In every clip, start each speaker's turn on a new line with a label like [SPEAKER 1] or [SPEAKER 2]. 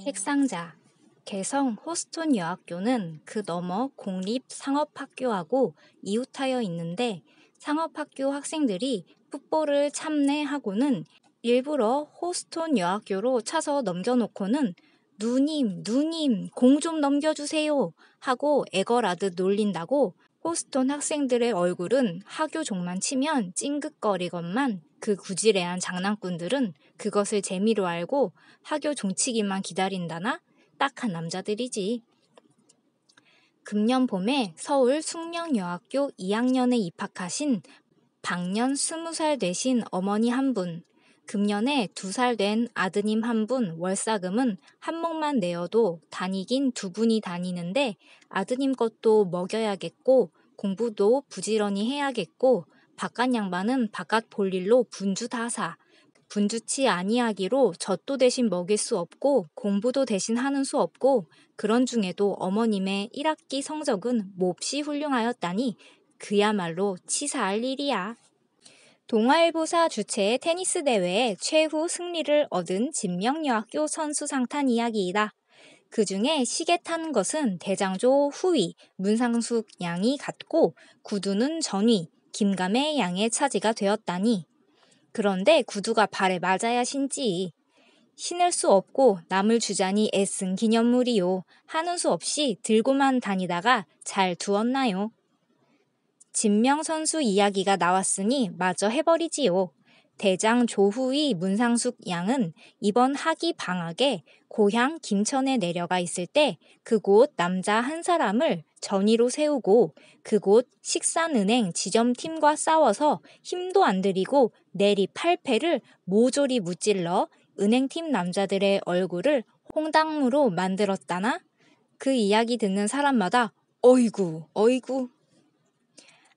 [SPEAKER 1] 핵상자 개성 호스톤 여학교는 그 너머 공립 상업학교하고 이웃하여 있는데 상업학교 학생들이 풋볼을 참내하고는 일부러 호스톤 여학교로 차서 넘겨놓고는 누님, 누님, 공 좀 넘겨주세요 하고 애걸하듯 놀린다고 호스톤 학생들의 얼굴은 학교 종만 치면 찡긋거리건만 그 구질애한 장난꾼들은 그것을 재미로 알고 학교 종치기만 기다린다나 딱 한 남자들이지. 금년 봄에 서울 숙명여학교 2학년에 입학하신 방년 20살 되신 어머니 한 분, 금년에 두 살 된 아드님 한 분 월사금은 한몫만 내어도 다니긴 두 분이 다니는데 아드님 것도 먹여야겠고 공부도 부지런히 해야겠고 바깥 양반은 바깥 볼일로 분주다사 분주치 아니하기로 젖도 대신 먹일 수 없고 공부도 대신 하는 수 없고 그런 중에도 어머님의 1학기 성적은 몹시 훌륭하였다니 그야말로 치사할 일이야. 동아일보사 주최의 테니스 대회에 최후 승리를 얻은 진명여학교 선수 상탄 이야기이다. 그 중에 시계 탄 것은 대장조 후위, 문상숙 양이 같고 구두는 전위, 김감의 양의 차지가 되었다니. 그런데 구두가 발에 맞아야 신지. 신을 수 없고 남을 주자니 애쓴 기념물이요. 하는 수 없이 들고만 다니다가 잘 두었나요? 진명 선수 이야기가 나왔으니 마저 해버리지요. 대장 조후의 문상숙 양은 이번 학기 방학에 고향 김천에 내려가 있을 때 그곳 남자 한 사람을 전위로 세우고 그곳 식산은행 지점팀과 싸워서 힘도 안 들이고 내리 팔패를 모조리 무찔러 은행팀 남자들의 얼굴을 홍당무로 만들었다나 그 이야기 듣는 사람마다 어이구 어이구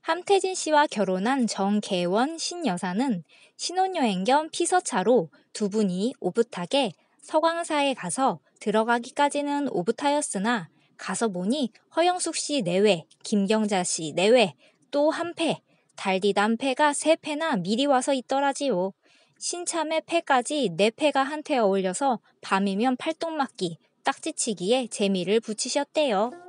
[SPEAKER 1] 함태진 씨와 결혼한 정계원 신여사는 신혼여행 겸 피서차로 두 분이 오붓하게 서광사에 가서 들어가기까지는 오붓하였으나 가서 보니 허영숙 씨 내외, 김경자 씨 내외, 또 한패, 달디 남패가 세 패나 미리 와서 있더라지요. 신참의 패까지 네 패가 한태 어울려서 밤이면 팔뚝 맞기, 딱지치기에 재미를 붙이셨대요.